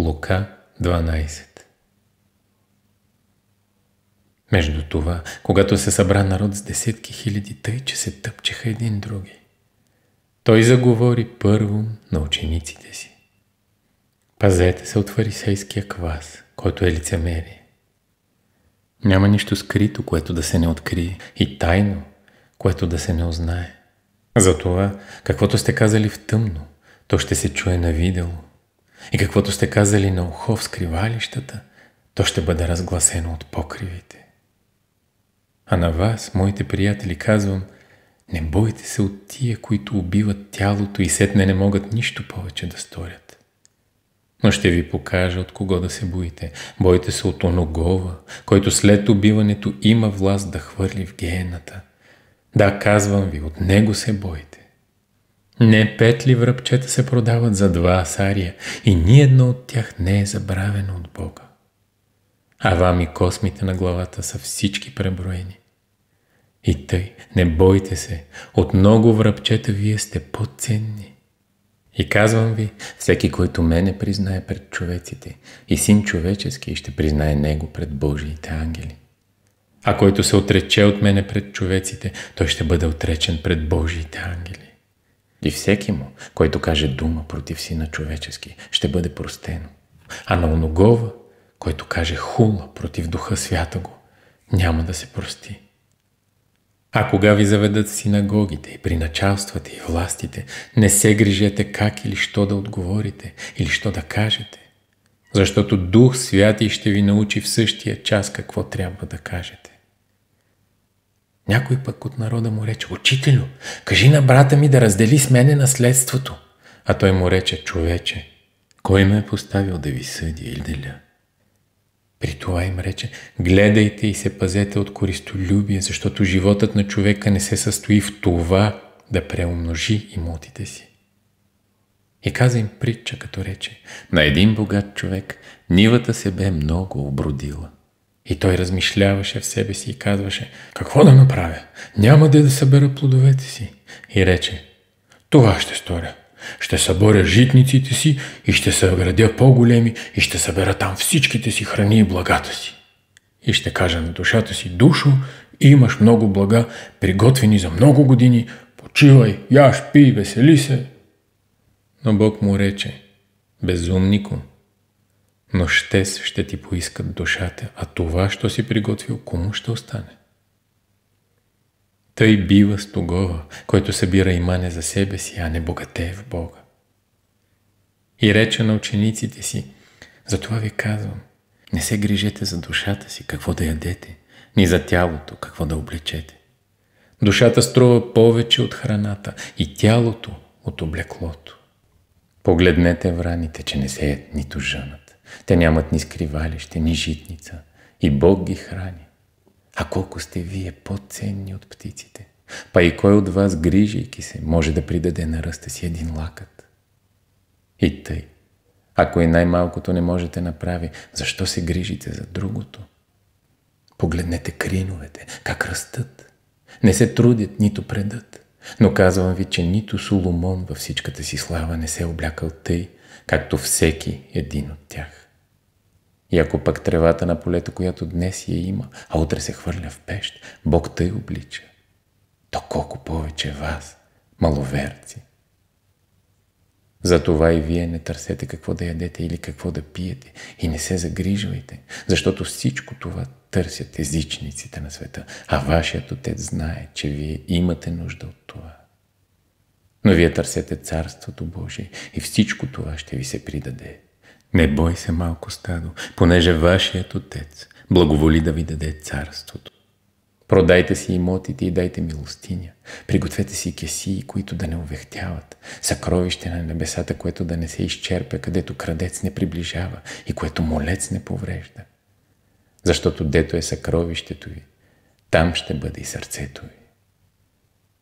Лука 12 Между това, когато се събра народ с десетки хиляди, тъй, че се тъпчеха един други, той заговори първо на учениците си. Пазете се от фарисейския квас, който е лицемерие. Няма нищо скрито, което да се не открие, и тайно, което да се не узнае. Затова, каквото сте казали в тъмно, то ще се чуе на видело, и каквото сте казали на ухо в скривалищата, то ще бъде разгласено от покривите. А на вас, моите приятели, казвам, не бойте се от тия, които убиват тялото и сетне не могат нищо повече да сторят. Но ще ви покажа от кого да се боите. Бойте се от оногова, който след убиването има власт да хвърли в гената. Да, казвам ви, от него се бойте. Не пет ли връбчета се продават за два асария и ни едно от тях не е забравено от Бога? А вам и космите на главата са всички преброени. И тъй, не бойте се, от много връбчета вие сте по-ценни. И казвам ви, всеки, който мене признае пред човеците, и син човечески ще признае него пред Божиите ангели. А който се отрече от мене пред човеците, той ще бъде отречен пред Божиите ангели. И всеки му, който каже дума против сина човечески, ще бъде простено. А на оногова, който каже хула против духа свята го, няма да се прости. А кога ви заведат синагогите и при началствата и властите, не се грижете как или що да отговорите или що да кажете, защото Дух Святи ще ви научи в същия час какво трябва да кажете. Някой пък от народа му рече, «Учителю, кажи на брата ми да раздели с мене наследството». А той му рече, «Човече, кой ме е поставил да ви съдя и деля?» При това им рече, гледайте и се пазете от користолюбие, защото животът на човека не се състои в това да преумножи имотите си. И каза им притча, като рече, на един богат човек нивата се бе много обродила. И той размишляваше в себе си и казваше, какво да направя? Няма де да събера плодовете си. И рече, това ще сторя. Ще съборя житниците си и ще съградя по-големи и ще събера там всичките си храни и благата си. И ще кажа на душата си, душо, имаш много блага, приготвени за много години, почивай, яш, пи, весели се. Но Бог му рече, безумнико, но ще, ще ти поискат душата, а това, що си приготвил, кому ще остане? Тъй бива стогова, който събира имане за себе си, а не богатее в Бога. И рече на учениците си, затова ви казвам, не се грижете за душата си, какво да ядете, ни за тялото, какво да облечете. Душата струва повече от храната и тялото от облеклото. Погледнете враните, че не сеят нито жънат. Те нямат ни скривалище, ни житница. И Бог ги храни. А колко сте вие по-ценни от птиците? Па и кой от вас, грижайки се, може да придаде на ръста си един лакът? И тъй. Ако и най-малкото не можете направи, защо се грижите за другото? Погледнете криновете, как растат. Не се трудят, нито предат. Но казвам ви, че нито Соломон във всичката си слава не се е облякал тъй, както всеки един от тях. И ако пък тревата на полето, която днес я има, а утре се хвърля в пещ, Бог тъй облича, то колко повече вас, маловерци. Затова и вие не търсете какво да ядете или какво да пиете и не се загрижвайте, защото всичко това търсят езичниците на света, а вашият отец знае, че вие имате нужда от това. Но вие търсете Царството Божие и всичко това ще ви се придаде. Не бой се, малко стадо, понеже вашият отец благоволи да ви даде царството. Продайте си имотите и дайте милостиня. Пригответе си кесии, които да не увехтяват. Съкровище на небесата, което да не се изчерпя, където крадец не приближава и което молец не поврежда. Защото дето е съкровището ви, там ще бъде и сърцето ви.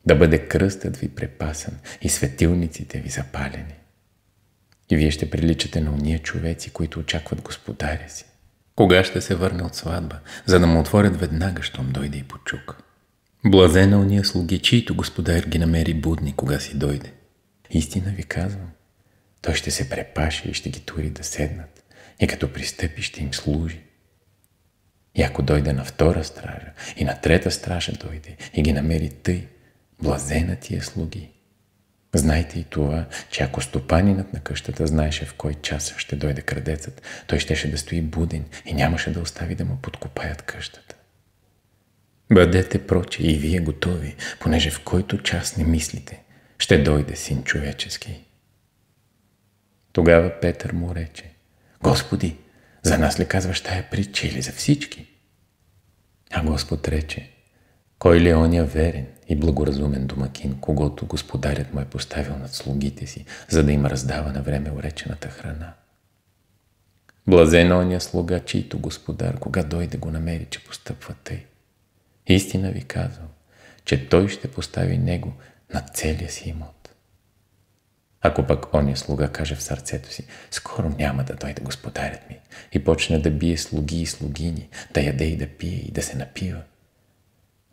Да бъде кръстът ви препасан и светилниците ви запалени. И вие ще приличате на уния човеци, които очакват господаря си. Кога ще се върне от сватба, за да му отворят веднага, щом дойде и почука. Блазена уния е слуги, чието господар ги намери будни, кога си дойде. Истина ви казвам. Той ще се препаше и ще ги тури да седнат. И като пристъпи ще им служи. И ако дойде на втора стража, и на трета стража дойде, и ги намери тъй, блазена тия е слуги, Знайте и това, че ако стопанинът на къщата знаеше в кой час ще дойде крадецът, той щеше да стои буден и нямаше да остави да му подкопаят къщата. Бъдете проче и вие готови, понеже в който час не мислите, ще дойде син човечески. Тогава Петър му рече, Господи, за нас ли казваш тая притча или за всички? А Господ рече, кой ли е оня верен, и благоразумен домакин, когато господарят му е поставил над слугите си, за да им раздава на време уречената храна. Блазен е Ония слуга, чийто господар, кога дойде го намери, че постъпва тъй. Истина ви казвам, че той ще постави него на целия си имот. Ако пък оня слуга каже в сърцето си, скоро няма да дойде господарят ми и почне да бие слуги и слугини, да яде и да пие и да се напива –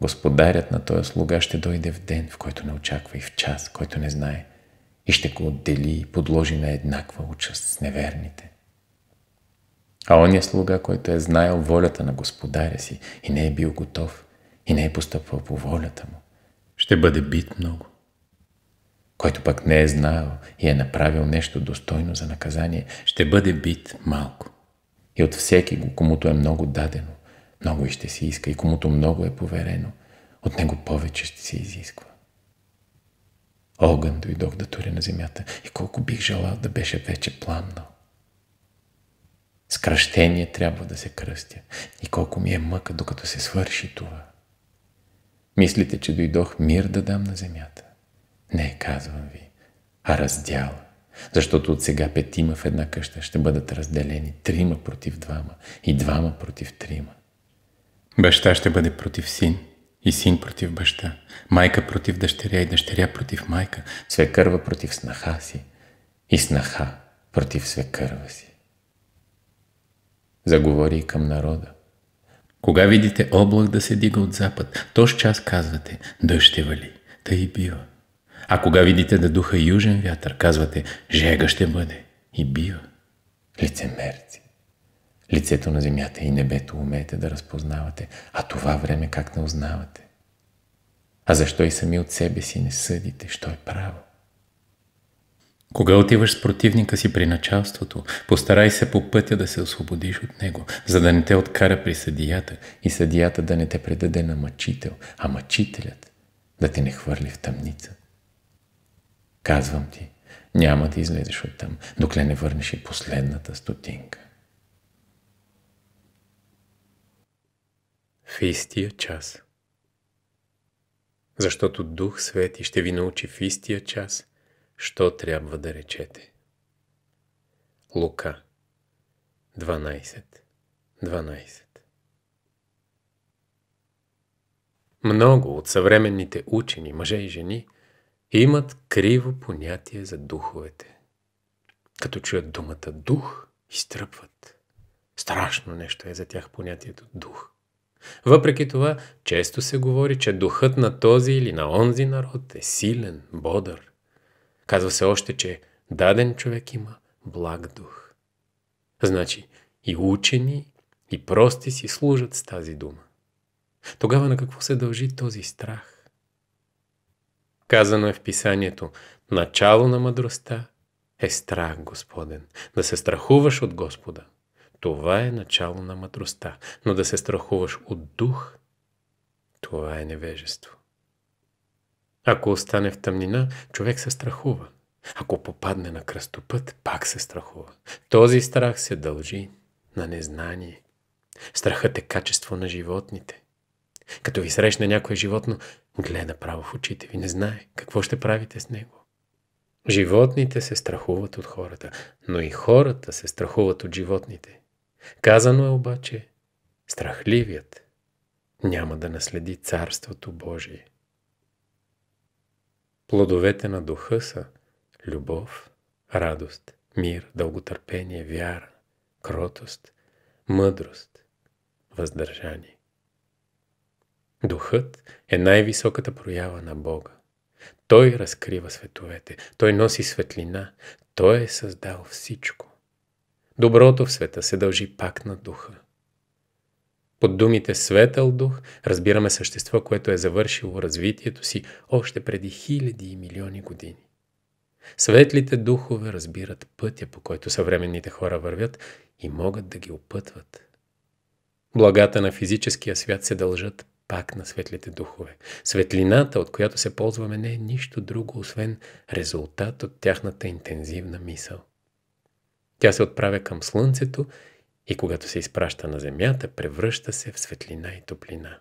Господарят на този слуга ще дойде в ден, в който не очаква и в час, който не знае, и ще го отдели и подложи на еднаква участ с неверните. А оня слуга, който е знаел волята на господаря си и не е бил готов, и не е постъпвал по волята му, ще бъде бит много. Който пък не е знаел и е направил нещо достойно за наказание, ще бъде бит малко. И от всеки комуто е много дадено, много и ще се иска и комуто много е поверено, от него повече ще се изисква. Огън дойдох да туря на земята и колко бих желал да беше вече пламнал. С кръщение трябва да се кръстя и колко ми е мъка, докато се свърши това. Мислите, че дойдох мир да дам на земята? Не, казвам ви, а раздяла. Защото от сега петима в една къща ще бъдат разделени трима против двама и двама против трима. Баща ще бъде против син и син против баща, майка против дъщеря и дъщеря против майка, свекърва против снаха си и снаха против свекърва си. Заговори към народа. Кога видите облак да се дига от запад, с час казвате, Дъще вали, та и бива. А кога видите да духа южен вятър, казвате, жега ще бъде и бива. Лицемерци лицето на земята и небето умеете да разпознавате, а това време как не узнавате? А защо и сами от себе си не съдите, що е право? Кога отиваш с противника си при началството, постарай се по пътя да се освободиш от него, за да не те откара при съдията и съдията да не те предаде на мъчител, а мъчителят да те не хвърли в тъмница. Казвам ти, няма да излезеш оттам, докле не върнеш и последната стотинка. в истия час. Защото Дух Свети ще ви научи в истия час, що трябва да речете. Лука 12 12 Много от съвременните учени, мъже и жени, имат криво понятие за духовете. Като чуят думата дух, изтръпват. Страшно нещо е за тях понятието дух. Въпреки това, често се говори, че духът на този или на онзи народ е силен, бодър. Казва се още, че даден човек има благ дух. Значи и учени, и прости си служат с тази дума. Тогава на какво се дължи този страх? Казано е в писанието, начало на мъдростта е страх, Господен, да се страхуваш от Господа – това е начало на мъдростта. Но да се страхуваш от дух, това е невежество. Ако остане в тъмнина, човек се страхува. Ако попадне на кръстопът, пак се страхува. Този страх се дължи на незнание. Страхът е качество на животните. Като ви срещне някое животно, гледа право в очите ви, не знае какво ще правите с него. Животните се страхуват от хората, но и хората се страхуват от животните. Казано е обаче, страхливият няма да наследи Царството Божие. Плодовете на духа са любов, радост, мир, дълготърпение, вяра, кротост, мъдрост, въздържание. Духът е най-високата проява на Бога. Той разкрива световете, Той носи светлина, Той е създал всичко. Доброто в света се дължи пак на духа. Под думите светъл дух разбираме същество, което е завършило развитието си още преди хиляди и милиони години. Светлите духове разбират пътя, по който съвременните хора вървят и могат да ги опътват. Благата на физическия свят се дължат пак на светлите духове. Светлината, от която се ползваме, не е нищо друго, освен резултат от тяхната интензивна мисъл. Тя се отправя към Слънцето и когато се изпраща на Земята, превръща се в светлина и топлина.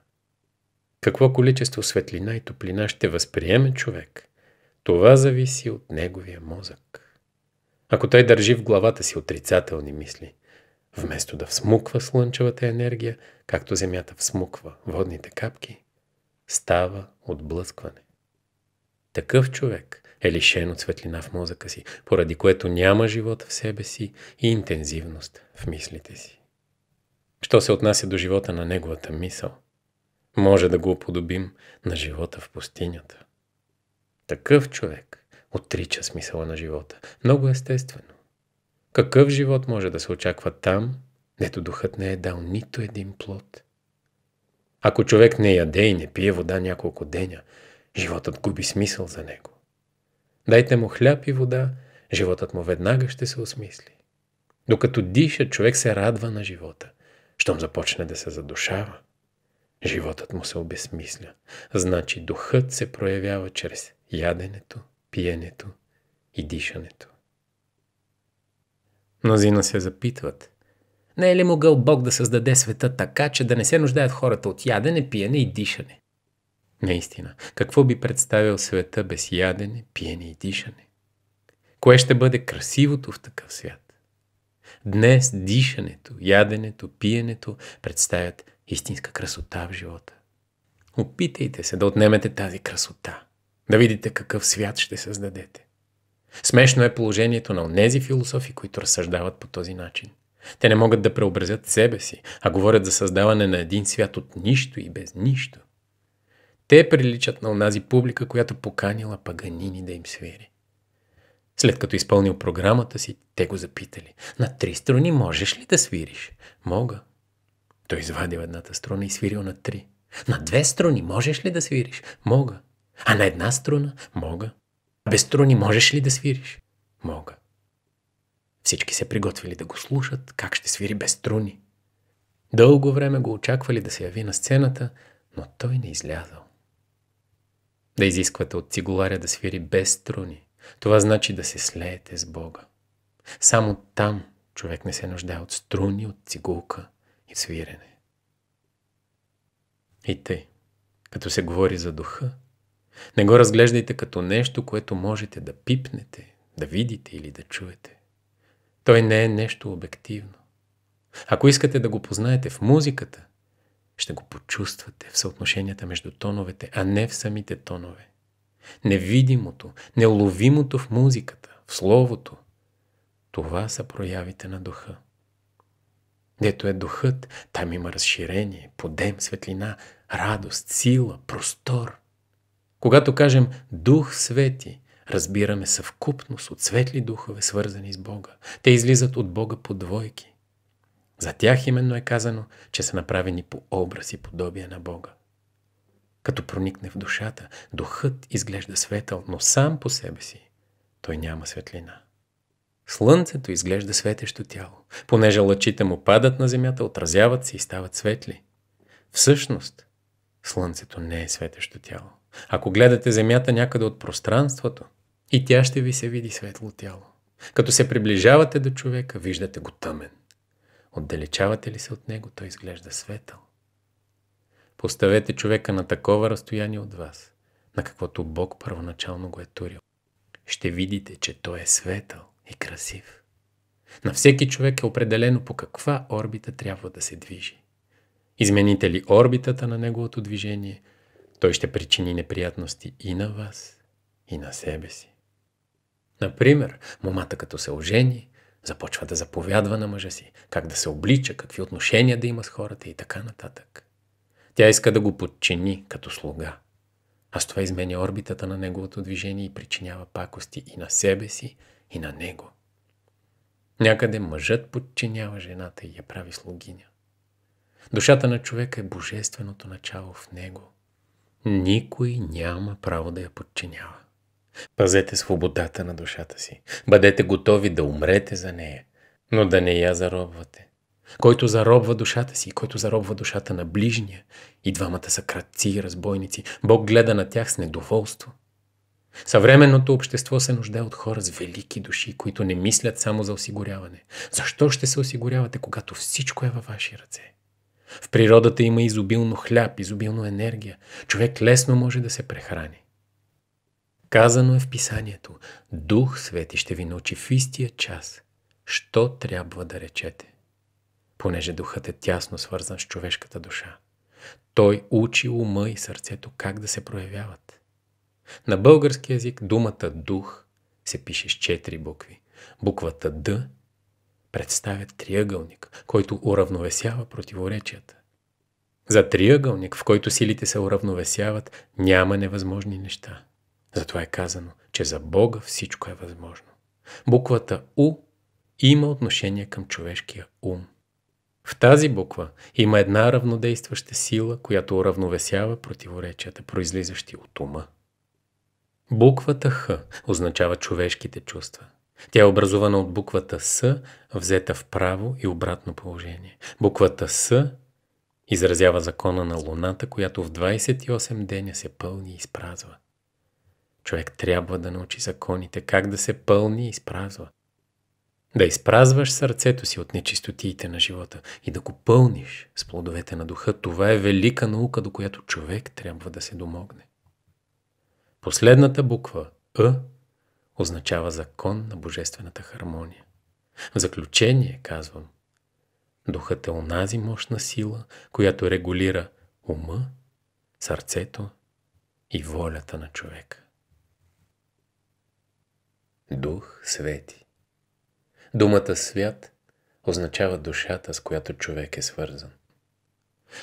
Какво количество светлина и топлина ще възприеме човек? Това зависи от неговия мозък. Ако той държи в главата си отрицателни мисли, вместо да всмуква слънчевата енергия, както Земята всмуква водните капки, става отблъскване. Такъв човек – е лишен от светлина в мозъка си, поради което няма живот в себе си и интензивност в мислите си. Що се отнася до живота на неговата мисъл, може да го уподобим на живота в пустинята. Такъв човек отрича смисъла на живота. Много естествено. Какъв живот може да се очаква там, дето духът не е дал нито един плод? Ако човек не яде и не пие вода няколко деня, животът губи смисъл за него. Дайте му хляб и вода, животът му веднага ще се осмисли. Докато диша, човек се радва на живота. Щом започне да се задушава, животът му се обесмисля. Значи духът се проявява чрез яденето, пиенето и дишането. Мнозина се запитват. Не е ли могъл Бог да създаде света така, че да не се нуждаят хората от ядене, пиене и дишане? Наистина, какво би представил света без ядене, пиене и дишане? Кое ще бъде красивото в такъв свят? Днес дишането, яденето, пиенето представят истинска красота в живота. Опитайте се да отнемете тази красота, да видите какъв свят ще създадете. Смешно е положението на онези философи, които разсъждават по този начин. Те не могат да преобразят себе си, а говорят за създаване на един свят от нищо и без нищо. Те приличат на онази публика, която поканила паганини да им свири. След като изпълнил програмата си, те го запитали. На три струни можеш ли да свириш? Мога. Той извадил едната струна и свирил на три. На две струни можеш ли да свириш? Мога. А на една струна? Мога. А Без струни можеш ли да свириш? Мога. Всички се приготвили да го слушат, как ще свири без струни. Дълго време го очаквали да се яви на сцената, но той не излязал. Да изисквате от цигуларя да свири без струни. Това значи да се слеете с Бога. Само там човек не се нуждае от струни, от цигулка и свирене. И тъй, като се говори за духа, не го разглеждайте като нещо, което можете да пипнете, да видите или да чуете. Той не е нещо обективно. Ако искате да го познаете в музиката, ще го почувствате в съотношенията между тоновете, а не в самите тонове. Невидимото, неуловимото в музиката, в словото, това са проявите на духа. Дето е духът, там има разширение, подем, светлина, радост, сила, простор. Когато кажем Дух Свети, разбираме съвкупност от светли духове, свързани с Бога. Те излизат от Бога по двойки. За тях именно е казано, че са направени по образ и подобие на Бога. Като проникне в душата, духът изглежда светъл, но сам по себе си той няма светлина. Слънцето изглежда светещо тяло, понеже лъчите му падат на земята, отразяват се и стават светли. Всъщност, Слънцето не е светещо тяло. Ако гледате Земята някъде от пространството, и тя ще ви се види светло тяло. Като се приближавате до човека, виждате го тъмен. Отдалечавате ли се от него, той изглежда светъл. Поставете човека на такова разстояние от вас, на каквото Бог първоначално го е турил. Ще видите, че той е светъл и красив. На всеки човек е определено по каква орбита трябва да се движи. Измените ли орбитата на неговото движение, той ще причини неприятности и на вас, и на себе си. Например, момата като се ожени, Започва да заповядва на мъжа си, как да се облича, какви отношения да има с хората и така нататък. Тя иска да го подчини като слуга. А с това изменя орбитата на неговото движение и причинява пакости и на себе си, и на него. Някъде мъжът подчинява жената и я прави слугиня. Душата на човека е божественото начало в него. Никой няма право да я подчинява. Пазете свободата на душата си. Бъдете готови да умрете за нея, но да не я заробвате. Който заробва душата си, който заробва душата на ближния, и двамата са кратци и разбойници. Бог гледа на тях с недоволство. Съвременното общество се нуждае от хора с велики души, които не мислят само за осигуряване. Защо ще се осигурявате, когато всичко е във ваши ръце? В природата има изобилно хляб, изобилно енергия. Човек лесно може да се прехрани. Казано е в писанието, Дух Свети ще ви научи в истия час, що трябва да речете. Понеже духът е тясно свързан с човешката душа. Той учи ума и сърцето как да се проявяват. На български язик думата дух се пише с четири букви. Буквата Д представя триъгълник, който уравновесява противоречията. За триъгълник, в който силите се уравновесяват, няма невъзможни неща. Затова е казано, че за Бога всичко е възможно. Буквата У има отношение към човешкия ум. В тази буква има една равнодействаща сила, която уравновесява противоречията, произлизащи от ума. Буквата Х означава човешките чувства. Тя е образувана от буквата С, взета в право и обратно положение. Буквата С изразява закона на Луната, която в 28 деня се пълни и изпразва. Човек трябва да научи законите, как да се пълни и изпразва. Да изпразваш сърцето си от нечистотиите на живота и да го пълниш с плодовете на духа, това е велика наука, до която човек трябва да се домогне. Последната буква Ъ означава закон на божествената хармония. В заключение казвам, духът е онази мощна сила, която регулира ума, сърцето и волята на човека. Дух Свети. Думата свят означава душата, с която човек е свързан.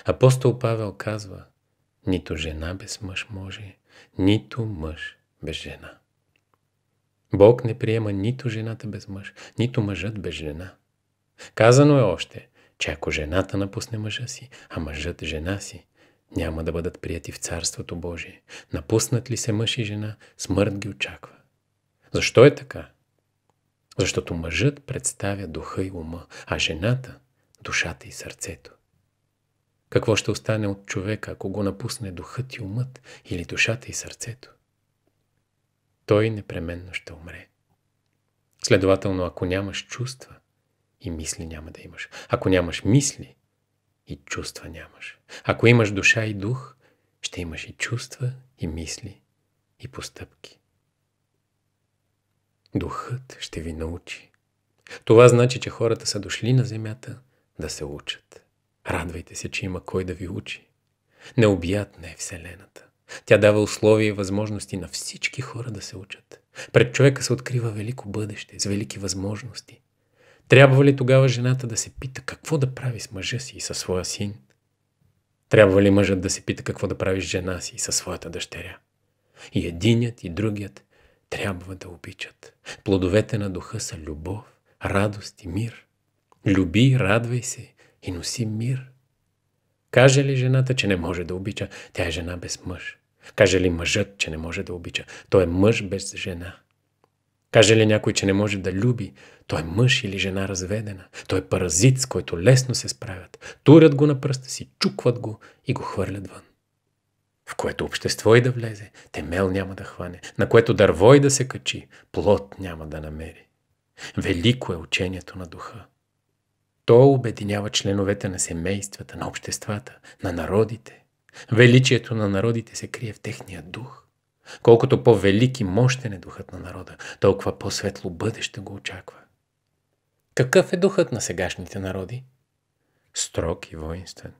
Апостол Павел казва, нито жена без мъж може, нито мъж без жена. Бог не приема нито жената без мъж, нито мъжът без жена. Казано е още, че ако жената напусне мъжа си, а мъжът жена си, няма да бъдат прияти в Царството Божие. Напуснат ли се мъж и жена, смърт ги очаква. Защо е така? Защото мъжът представя духа и ума, а жената – душата и сърцето. Какво ще остане от човека, ако го напусне духът и умът или душата и сърцето? Той непременно ще умре. Следователно, ако нямаш чувства, и мисли няма да имаш. Ако нямаш мисли, и чувства нямаш. Ако имаш душа и дух, ще имаш и чувства, и мисли, и постъпки. Духът ще ви научи. Това значи, че хората са дошли на земята да се учат. Радвайте се, че има кой да ви учи. Необятна е Вселената. Тя дава условия и възможности на всички хора да се учат. Пред човека се открива велико бъдеще, с велики възможности. Трябва ли тогава жената да се пита какво да прави с мъжа си и със своя син? Трябва ли мъжът да се пита какво да прави с жена си и със своята дъщеря? И единият, и другият трябва да обичат. Плодовете на духа са любов, радост и мир. Люби, радвай се и носи мир. Каже ли жената, че не може да обича? Тя е жена без мъж. Каже ли мъжът, че не може да обича? Той е мъж без жена. Каже ли някой, че не може да люби? Той е мъж или жена разведена. Той е паразит, с който лесно се справят. Турят го на пръста си, чукват го и го хвърлят вън в което общество и да влезе, темел няма да хване, на което дърво и да се качи, плод няма да намери. Велико е учението на духа. То обединява членовете на семействата, на обществата, на народите. Величието на народите се крие в техния дух. Колкото по-велик и мощен е духът на народа, толкова по-светло бъдеще го очаква. Какъв е духът на сегашните народи? Строг и воинствен.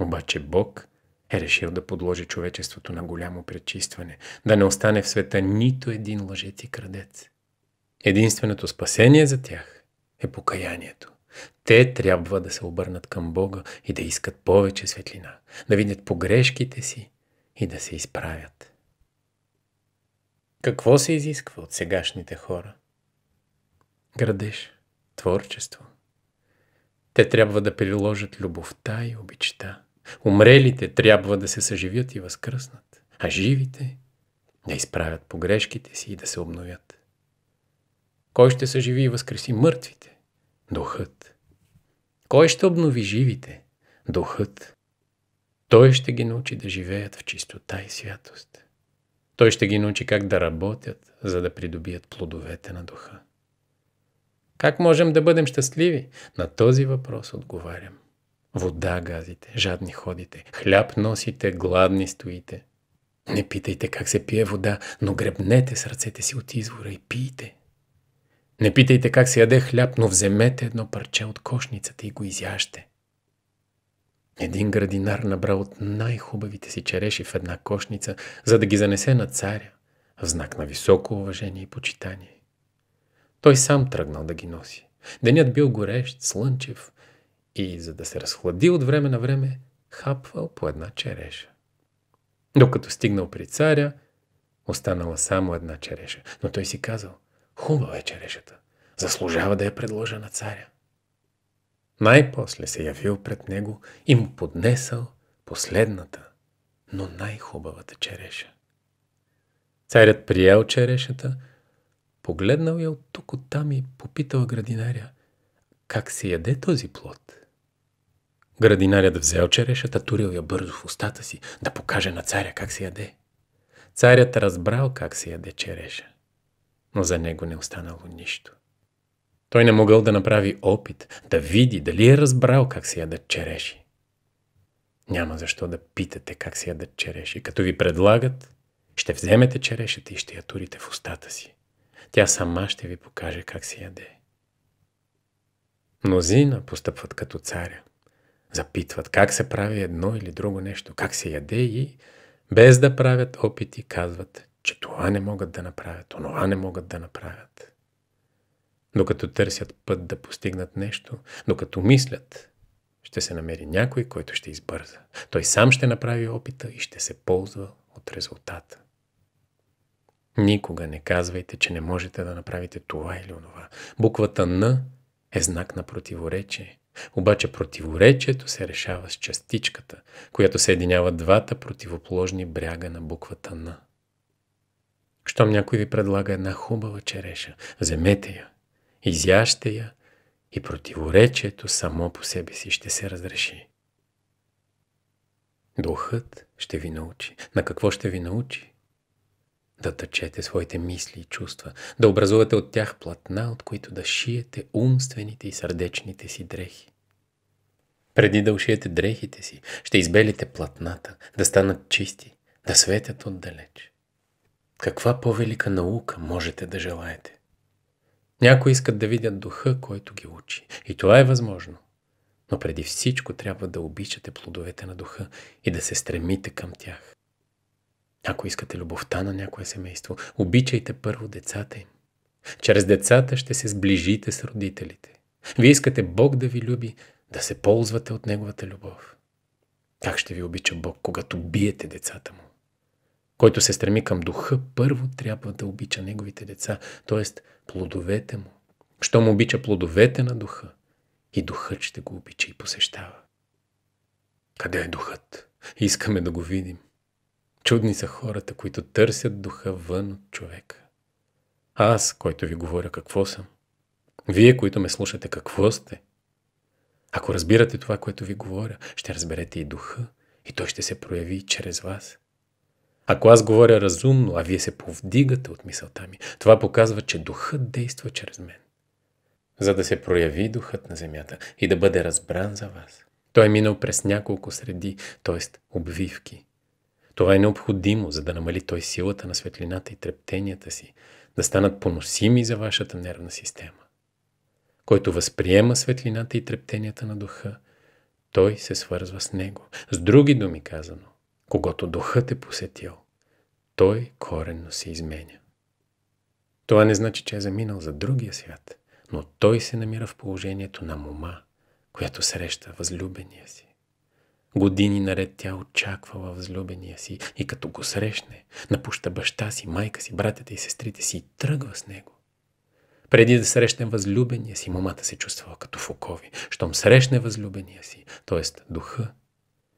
Обаче Бог е решил да подложи човечеството на голямо пречистване, да не остане в света нито един лъжец и крадец. Единственото спасение за тях е покаянието. Те трябва да се обърнат към Бога и да искат повече светлина, да видят погрешките си и да се изправят. Какво се изисква от сегашните хора? Градеш творчество. Те трябва да приложат любовта и обичта. Умрелите трябва да се съживят и възкръснат, а живите да изправят погрешките си и да се обновят. Кой ще съживи и възкреси мъртвите? Духът. Кой ще обнови живите? Духът. Той ще ги научи да живеят в чистота и святост. Той ще ги научи как да работят, за да придобият плодовете на духа. Как можем да бъдем щастливи? На този въпрос отговарям. Вода газите, жадни ходите, хляб носите, гладни стоите. Не питайте как се пие вода, но гребнете с ръцете си от извора и пийте. Не питайте как се яде хляб, но вземете едно парче от кошницата и го изяжте. Един градинар набра от най-хубавите си череши в една кошница, за да ги занесе на царя, в знак на високо уважение и почитание. Той сам тръгнал да ги носи. Денят бил горещ, слънчев, и за да се разхлади от време на време, хапвал по една череша. Докато стигнал при царя, останала само една череша. Но той си казал, хубава е черешата, заслужава да я предложа на царя. Най-после се явил пред него и му поднесъл последната, но най-хубавата череша. Царят приял черешата, погледнал я от тук там и попитал градинаря, как се яде този плод – Градинарят взел черешата, турил я бързо в устата си, да покаже на царя как се яде. Царят разбрал как се яде череша, но за него не останало нищо. Той не могъл да направи опит, да види дали е разбрал как се ядат череши. Няма защо да питате как се ядат череши. Като ви предлагат, ще вземете черешата и ще я турите в устата си. Тя сама ще ви покаже как се яде. Мнозина постъпват като царя – запитват как се прави едно или друго нещо, как се яде и без да правят опити казват, че това не могат да направят, онова не могат да направят. Докато търсят път да постигнат нещо, докато мислят, ще се намери някой, който ще избърза. Той сам ще направи опита и ще се ползва от резултата. Никога не казвайте, че не можете да направите това или онова. Буквата Н е знак на противоречие. Обаче противоречието се решава с частичката, която съединява двата противоположни бряга на буквата Н. Щом някой ви предлага една хубава череша, вземете я, изящте я и противоречието само по себе си ще се разреши. Духът ще ви научи. На какво ще ви научи? да тъчете своите мисли и чувства, да образувате от тях платна, от които да шиете умствените и сърдечните си дрехи. Преди да ушиете дрехите си, ще избелите платната, да станат чисти, да светят отдалеч. Каква по-велика наука можете да желаете? Някои искат да видят духа, който ги учи. И това е възможно. Но преди всичко трябва да обичате плодовете на духа и да се стремите към тях. Ако искате любовта на някое семейство, обичайте първо децата им. Чрез децата ще се сближите с родителите. Вие искате Бог да ви люби, да се ползвате от Неговата любов. Как ще ви обича Бог, когато биете децата му? Който се стреми към духа, първо трябва да обича неговите деца, т.е. плодовете му. Щом обича плодовете на духа, и духът ще го обича и посещава. Къде е духът? Искаме да го видим. Чудни са хората, които търсят духа вън от човека. аз, който ви говоря какво съм. Вие, които ме слушате какво сте. Ако разбирате това, което ви говоря, ще разберете и духа, и той ще се прояви чрез вас. Ако аз говоря разумно, а вие се повдигате от мисълта ми, това показва, че духът действа чрез мен. За да се прояви духът на земята и да бъде разбран за вас, той е минал през няколко среди, т.е. обвивки – това е необходимо, за да намали той силата на светлината и трептенията си, да станат поносими за вашата нервна система. Който възприема светлината и трептенията на духа, той се свързва с него. С други думи казано, когато духът е посетил, той коренно се изменя. Това не значи, че е заминал за другия свят, но той се намира в положението на мома, която среща възлюбения си. Години наред тя очаквала възлюбения си и като го срещне, напуща баща си, майка си, братята и сестрите си и тръгва с него. Преди да срещне възлюбения си, момата се чувствала като в окови. Щом срещне възлюбения си, т.е. духа,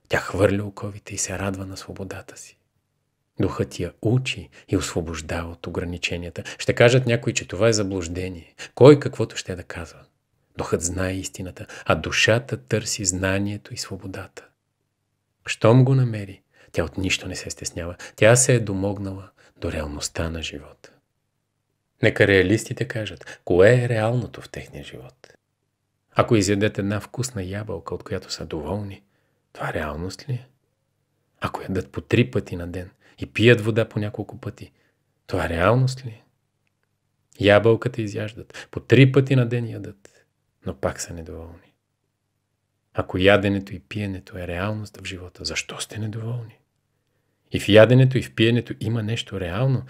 тя хвърля оковите и се радва на свободата си. Духът я учи и освобождава от ограниченията. Ще кажат някои, че това е заблуждение. Кой каквото ще е да казва. Духът знае истината, а душата търси знанието и свободата. Щом го намери, тя от нищо не се стеснява. Тя се е домогнала до реалността на живота. Нека реалистите кажат, кое е реалното в техния живот. Ако изядете една вкусна ябълка, от която са доволни, това реалност ли е? Ако ядат по три пъти на ден и пият вода по няколко пъти, това реалност ли е? Ябълката изяждат, по три пъти на ден ядат, но пак са недоволни. Ако яденето и пиенето е реалност в живота, защо сте недоволни? И в яденето и в пиенето има нещо реално,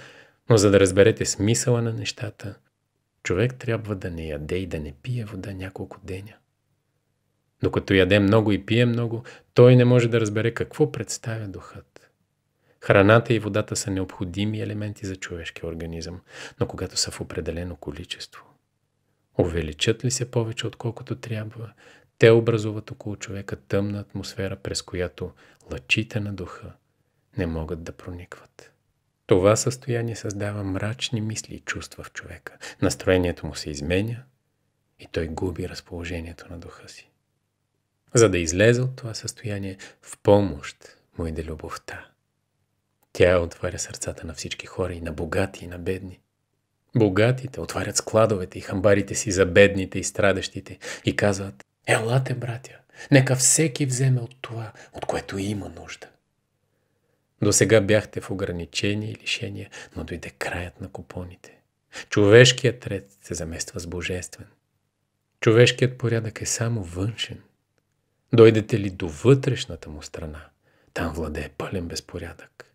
но за да разберете смисъла на нещата, човек трябва да не яде и да не пие вода няколко деня. Докато яде много и пие много, той не може да разбере какво представя духът. Храната и водата са необходими елементи за човешкия организъм, но когато са в определено количество. Увеличат ли се повече, отколкото трябва, те образуват около човека тъмна атмосфера, през която лъчите на духа не могат да проникват. Това състояние създава мрачни мисли и чувства в човека. Настроението му се изменя и той губи разположението на духа си. За да излезе от това състояние, в помощ му иде любовта. Тя отваря сърцата на всички хора, и на богати, и на бедни. Богатите отварят складовете и хамбарите си за бедните и страдащите и казват Елате, братя, нека всеки вземе от това, от което има нужда. До сега бяхте в ограничения и лишения, но дойде краят на купоните. Човешкият ред се замества с божествен. Човешкият порядък е само външен. Дойдете ли до вътрешната му страна, там владее пълен безпорядък.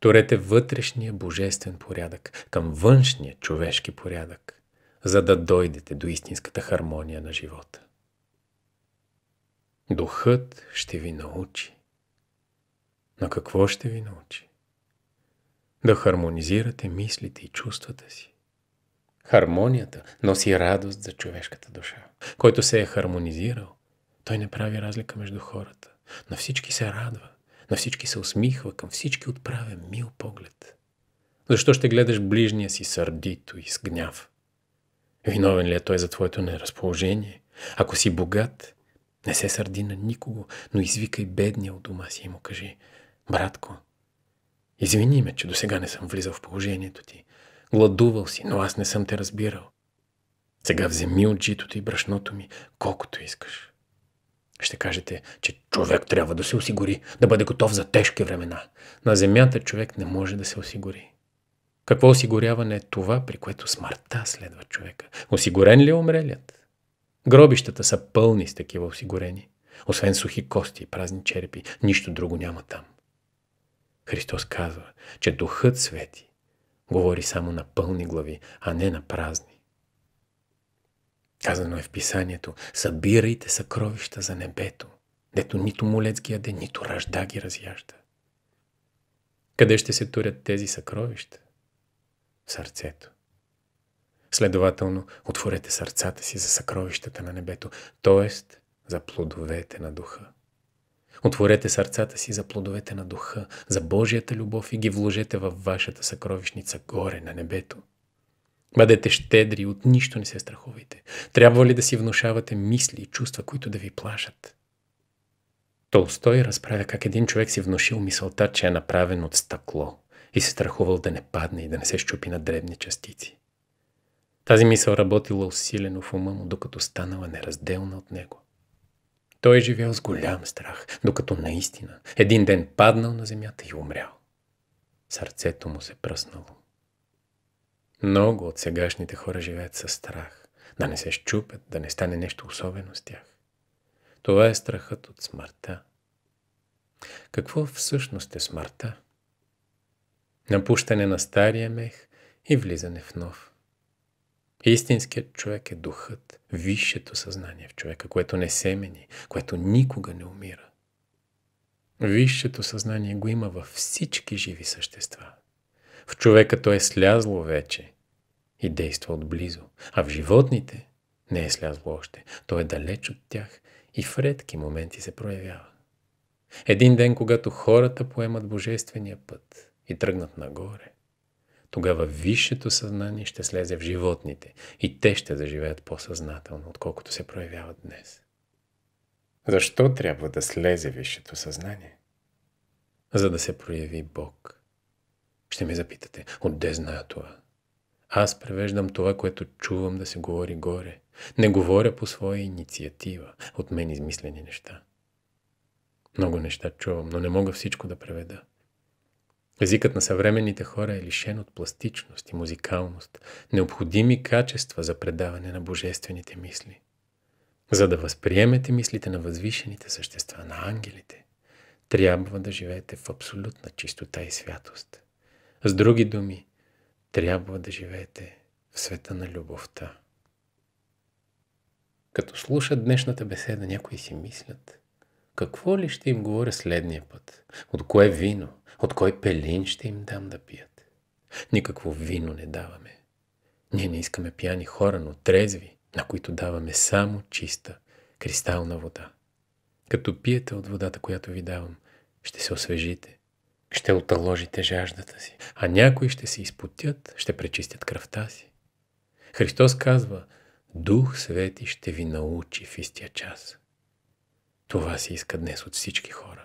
Торете вътрешния божествен порядък към външния човешки порядък, за да дойдете до истинската хармония на живота. Духът ще ви научи. На какво ще ви научи? Да хармонизирате мислите и чувствата си. Хармонията носи радост за човешката душа. Който се е хармонизирал, той не прави разлика между хората. На всички се радва, на всички се усмихва, към всички отправя мил поглед. Защо ще гледаш ближния си сърдито и с гняв? Виновен ли е той за твоето неразположение? Ако си богат, не се сърди на никого, но извикай бедния от дома си и му кажи «Братко, извини ме, че до сега не съм влизал в положението ти. Гладувал си, но аз не съм те разбирал. Сега вземи от житото и брашното ми, колкото искаш». Ще кажете, че човек трябва да се осигури, да бъде готов за тежки времена. На земята човек не може да се осигури. Какво осигуряване е това, при което смъртта следва човека? Осигурен ли е умрелият? Гробищата са пълни с такива осигурени. Освен сухи кости и празни черепи, нищо друго няма там. Христос казва, че Духът свети, говори само на пълни глави, а не на празни. Казано е в писанието, събирайте съкровища за небето, дето нито молец ги яде, нито ражда ги разяжда. Къде ще се турят тези съкровища? В сърцето. Следователно, отворете сърцата си за съкровищата на небето, т.е. за плодовете на духа. Отворете сърцата си за плодовете на духа, за Божията любов и ги вложете във вашата съкровищница горе на небето. Бъдете щедри, от нищо не се страхувайте. Трябва ли да си внушавате мисли и чувства, които да ви плашат? Толстой разправя как един човек си внушил мисълта, че е направен от стъкло и се страхувал да не падне и да не се щупи на дребни частици. Тази мисъл работила усилено в ума му, докато станала неразделна от него. Той е живял с голям страх, докато наистина един ден паднал на земята и умрял. Сърцето му се пръснало. Много от сегашните хора живеят със страх, да не се щупят, да не стане нещо особено с тях. Това е страхът от смъртта. Какво всъщност е смъртта? Напущане на стария мех и влизане в нов – Истинският човек е духът, висшето съзнание в човека, което не семени, което никога не умира. Висшето съзнание го има във всички живи същества. В човека то е слязло вече и действа отблизо, а в животните не е слязло още. То е далеч от тях и в редки моменти се проявява. Един ден, когато хората поемат божествения път и тръгнат нагоре, тогава висшето съзнание ще слезе в животните и те ще заживеят по-съзнателно, отколкото се проявяват днес. Защо трябва да слезе висшето съзнание? За да се прояви Бог. Ще ми запитате, отде зная това? Аз превеждам това, което чувам да се говори горе. Не говоря по своя инициатива, от мен измислени неща. Много неща чувам, но не мога всичко да преведа. Езикът на съвременните хора е лишен от пластичност и музикалност, необходими качества за предаване на божествените мисли. За да възприемете мислите на възвишените същества, на ангелите, трябва да живеете в абсолютна чистота и святост. С други думи, трябва да живеете в света на любовта. Като слушат днешната беседа, някои си мислят – какво ли ще им говоря следния път? От кое вино? От кой пелин ще им дам да пият? Никакво вино не даваме. Ние не искаме пияни хора, но трезви, на които даваме само чиста, кристална вода. Като пиете от водата, която ви давам, ще се освежите. Ще оталожите жаждата си, а някои ще се изпотят, ще пречистят кръвта си. Христос казва, Дух Свети ще ви научи в истия час. Това се иска днес от всички хора.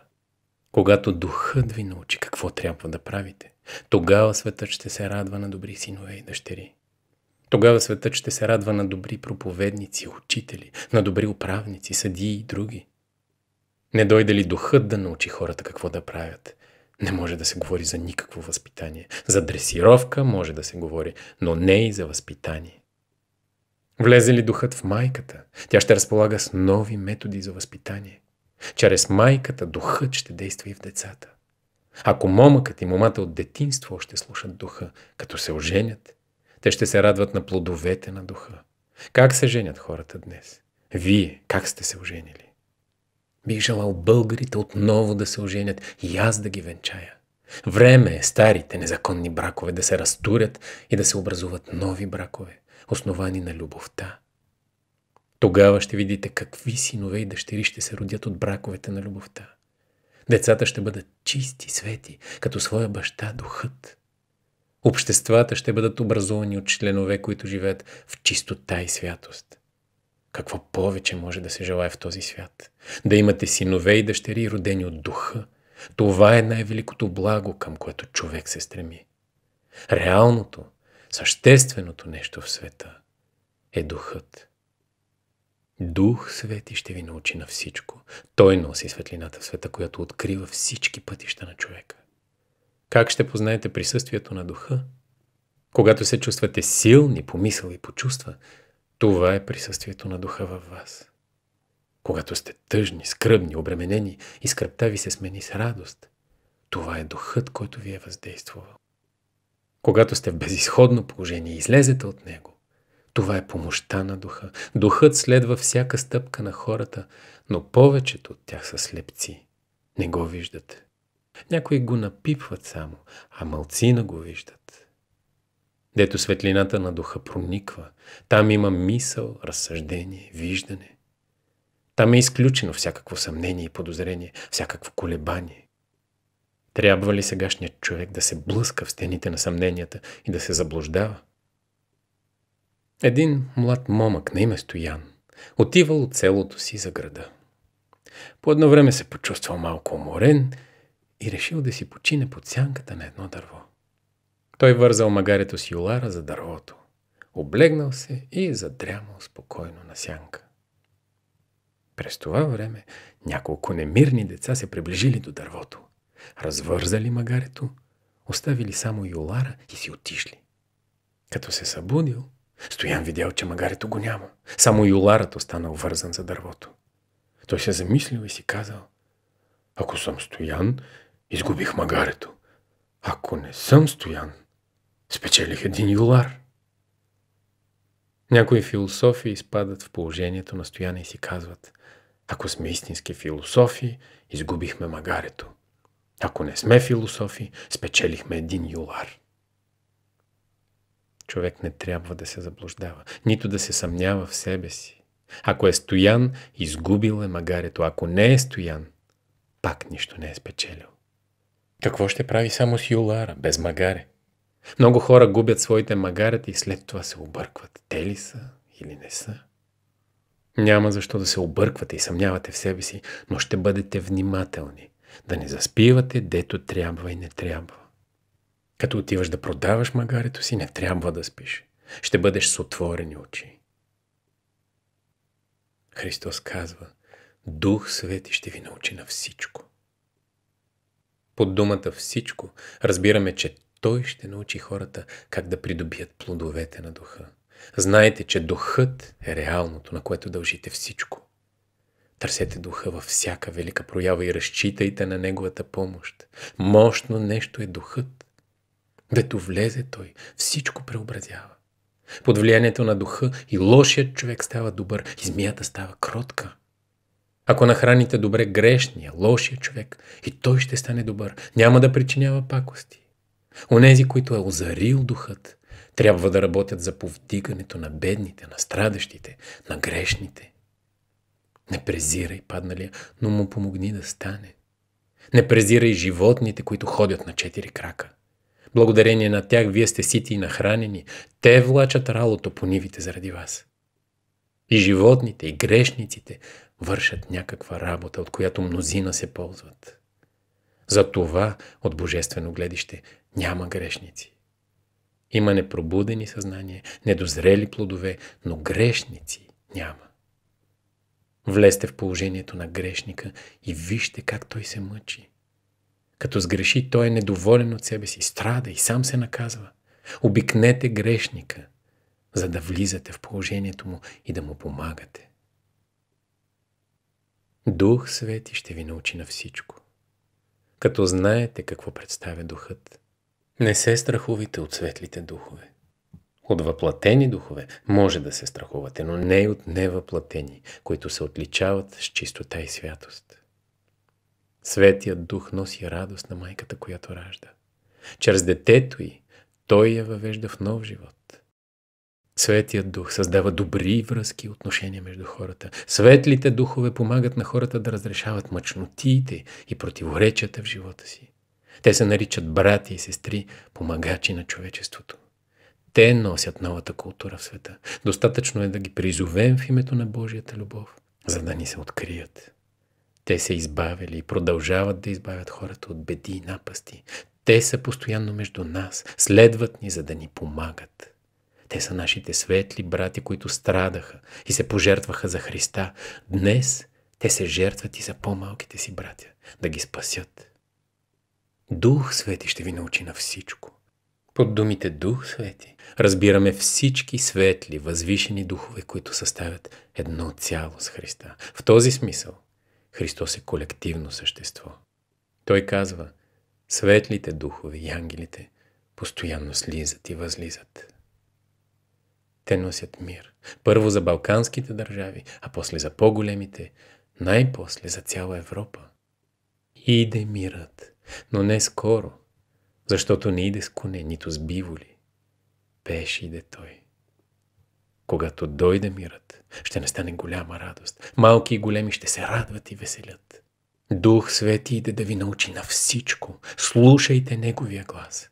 Когато духът ви научи какво трябва да правите, тогава светът ще се радва на добри синове и дъщери. Тогава светът ще се радва на добри проповедници, учители, на добри управници, съдии и други. Не дойде ли духът да научи хората какво да правят? Не може да се говори за никакво възпитание. За дресировка може да се говори, но не и за възпитание. Влезе ли духът в майката, тя ще разполага с нови методи за възпитание. Чрез майката духът ще действа и в децата. Ако момъкът и момата от детинство още слушат духа, като се оженят, те ще се радват на плодовете на духа. Как се женят хората днес? Вие как сте се оженили? Бих желал българите отново да се оженят и аз да ги венчая. Време е старите незаконни бракове да се разтурят и да се образуват нови бракове, основани на любовта. Тогава ще видите какви синове и дъщери ще се родят от браковете на любовта. Децата ще бъдат чисти, свети, като своя баща духът. Обществата ще бъдат образувани от членове, които живеят в чистота и святост. Какво повече може да се желая в този свят? Да имате синове и дъщери, родени от духа. Това е най-великото благо, към което човек се стреми. Реалното, същественото нещо в света е духът. Дух Свети ще ви научи на всичко. Той носи светлината в света, която открива всички пътища на човека. Как ще познаете присъствието на духа? Когато се чувствате силни по мисъл и по чувства, това е присъствието на духа във вас. Когато сте тъжни, скръбни, обременени и скръпта ви се смени с радост, това е духът, който ви е въздействовал. Когато сте в безисходно положение, излезете от него. Това е помощта на духа. Духът следва всяка стъпка на хората, но повечето от тях са слепци. Не го виждат. Някои го напипват само, а мълцина го виждат. Дето светлината на духа прониква, там има мисъл, разсъждение, виждане. Там е изключено всякакво съмнение и подозрение, всякакво колебание. Трябва ли сегашният човек да се блъска в стените на съмненията и да се заблуждава? Един млад момък на име Стоян отивал от селото си за града. По едно време се почувствал малко уморен и решил да си почине под сянката на едно дърво. Той вързал магарето с юлара за дървото. Облегнал се и задрямал спокойно на сянка. През това време няколко немирни деца се приближили до дървото развързали магарето, оставили само Юлара и си отишли. Като се събудил, Стоян видял, че магарето го няма. Само Юларът останал вързан за дървото. Той се замислил и си казал, ако съм Стоян, изгубих магарето. Ако не съм Стоян, спечелих един юлар. Някои философи изпадат в положението на Стояна и си казват, ако сме истински философи, изгубихме магарето. Ако не сме философи, спечелихме един юлар. Човек не трябва да се заблуждава, нито да се съмнява в себе си. Ако е стоян, изгубил е магарето. Ако не е стоян, пак нищо не е спечелил. Какво ще прави само с юлара, без магаре? Много хора губят своите магарета и след това се объркват. Те ли са или не са? Няма защо да се обърквате и съмнявате в себе си, но ще бъдете внимателни да не заспивате, дето трябва и не трябва. Като отиваш да продаваш магарето си, не трябва да спиш. Ще бъдеш с отворени очи. Христос казва, Дух Свети ще ви научи на всичко. Под думата всичко разбираме, че Той ще научи хората как да придобият плодовете на Духа. Знаете, че Духът е реалното, на което дължите всичко. Търсете духа във всяка велика проява и разчитайте на неговата помощ. Мощно нещо е духът. Дето влезе той, всичко преобразява. Под влиянието на духа и лошият човек става добър, и змията става кротка. Ако нахраните добре грешния, лошия човек, и той ще стане добър, няма да причинява пакости. Онези, които е озарил духът, трябва да работят за повдигането на бедните, на страдащите, на грешните. Не презирай падналия, но му помогни да стане. Не презирай животните, които ходят на четири крака. Благодарение на тях вие сте сити и нахранени. Те влачат ралото по нивите заради вас. И животните, и грешниците вършат някаква работа, от която мнозина се ползват. Затова от божествено гледище няма грешници. Има непробудени съзнание, недозрели плодове, но грешници няма. Влезте в положението на грешника и вижте как той се мъчи. Като сгреши, той е недоволен от себе си, страда и сам се наказва. Обикнете грешника, за да влизате в положението му и да му помагате. Дух Свети ще ви научи на всичко. Като знаете какво представя Духът, не се страхувайте от светлите духове. От въплатени духове може да се страхувате, но не и от невъплатени, които се отличават с чистота и святост. Светият дух носи радост на майката, която ражда. Чрез детето й той я въвежда в нов живот. Светият дух създава добри връзки и отношения между хората. Светлите духове помагат на хората да разрешават мъчнотиите и противоречията в живота си. Те се наричат брати и сестри, помагачи на човечеството. Те носят новата култура в света. Достатъчно е да ги призовем в името на Божията любов, за да ни се открият. Те се избавили и продължават да избавят хората от беди и напасти. Те са постоянно между нас, следват ни, за да ни помагат. Те са нашите светли брати, които страдаха и се пожертваха за Христа. Днес те се жертват и за по-малките си братя, да ги спасят. Дух Свети ще ви научи на всичко. От думите Дух Свети разбираме всички светли, възвишени духове, които съставят едно цяло с Христа. В този смисъл Христос е колективно същество. Той казва, светлите духове и ангелите постоянно слизат и възлизат. Те носят мир. Първо за балканските държави, а после за по-големите, най-после за цяла Европа. Иде мирът, но не скоро – защото не иде с коне, нито с биволи. Пеше иде той. Когато дойде мирът, ще настане голяма радост. Малки и големи ще се радват и веселят. Дух Свети иде да ви научи на всичко. Слушайте Неговия глас.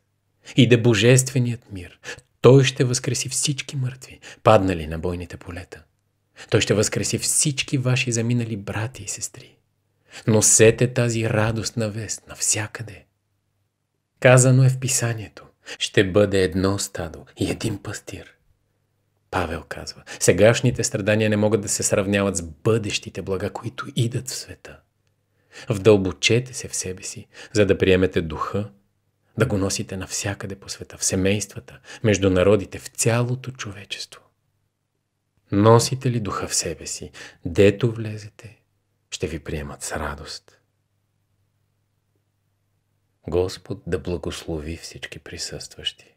Иде Божественият мир. Той ще възкреси всички мъртви, паднали на бойните полета. Той ще възкреси всички ваши заминали брати и сестри. Носете тази радост на вест навсякъде – Казано е в писанието. Ще бъде едно стадо и един пастир. Павел казва, сегашните страдания не могат да се сравняват с бъдещите блага, които идат в света. Вдълбочете се в себе си, за да приемете духа, да го носите навсякъде по света, в семействата, между народите, в цялото човечество. Носите ли духа в себе си, дето влезете, ще ви приемат с радост. Господ да благослови всички присъстващи.